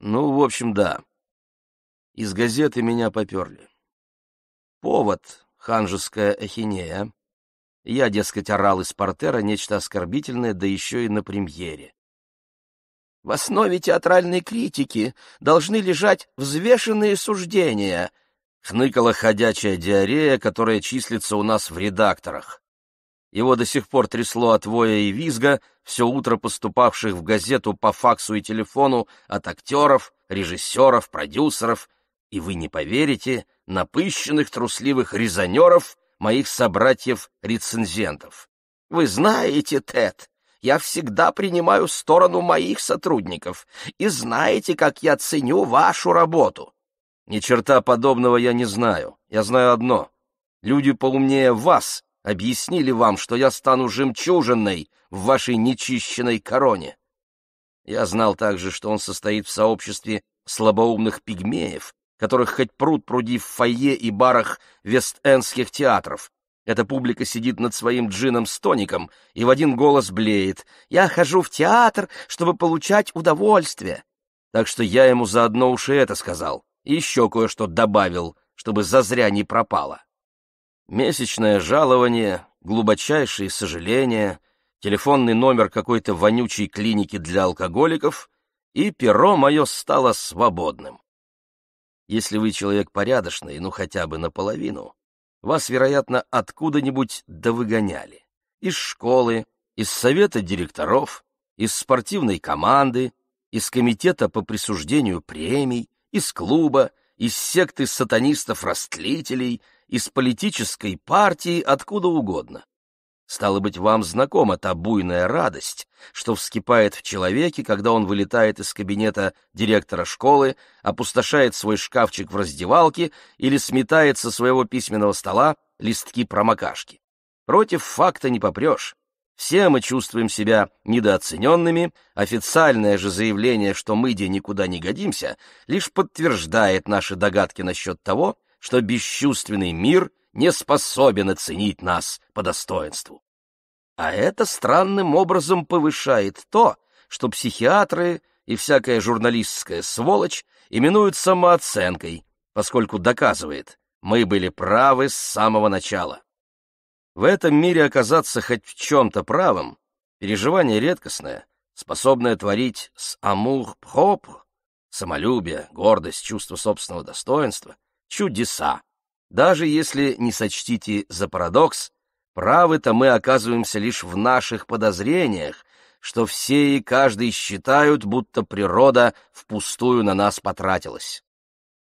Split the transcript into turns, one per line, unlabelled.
Ну, в общем, да. Из газеты меня поперли. Повод — ханжеская ахинея. Я, дескать, орал из портера нечто оскорбительное, да еще и на премьере. В основе театральной критики должны лежать взвешенные суждения — хныкала ходячая диарея, которая числится у нас в редакторах. Его до сих пор трясло от воя и визга, все утро поступавших в газету по факсу и телефону от актеров, режиссеров, продюсеров, и вы не поверите, напыщенных трусливых резонеров, моих собратьев-рецензентов. Вы знаете, Тед, я всегда принимаю сторону моих сотрудников, и знаете, как я ценю вашу работу. Ни черта подобного я не знаю. Я знаю одно. Люди поумнее вас объяснили вам, что я стану жемчужиной в вашей нечищенной короне. Я знал также, что он состоит в сообществе слабоумных пигмеев, которых хоть пруд пруди в фойе и барах вест-эндских театров. Эта публика сидит над своим джином с тоником и в один голос блеет. «Я хожу в театр, чтобы получать удовольствие». Так что я ему заодно уж и это сказал, и еще кое-что добавил, чтобы зазря не пропало. Месячное жалование, глубочайшие сожаления, телефонный номер какой-то вонючей клиники для алкоголиков, и перо мое стало свободным. Если вы человек порядочный, ну хотя бы наполовину, вас, вероятно, откуда-нибудь довыгоняли. Из школы, из совета директоров, из спортивной команды, из комитета по присуждению премий, из клуба, из секты сатанистов-растлителей, из политической партии, откуда угодно. Стало быть, вам знакома та буйная радость, что вскипает в человеке, когда он вылетает из кабинета директора школы, опустошает свой шкафчик в раздевалке или сметает со своего письменного стола листки промокашки. Против факта не попрешь. Все мы чувствуем себя недооцененными, официальное же заявление, что мы где никуда не годимся, лишь подтверждает наши догадки насчет того, что бесчувственный мир не способен оценить нас по достоинству. А это странным образом повышает то, что психиатры и всякая журналистская сволочь именуют самооценкой, поскольку доказывает, мы были правы с самого начала. В этом мире оказаться хоть в чем-то правым — переживание редкостное, способное творить с амур пхоп самолюбие, гордость, чувство собственного достоинства, чудеса. Даже если не сочтите за парадокс, правы-то мы оказываемся лишь в наших подозрениях, что все и каждый считают, будто природа впустую на нас потратилась.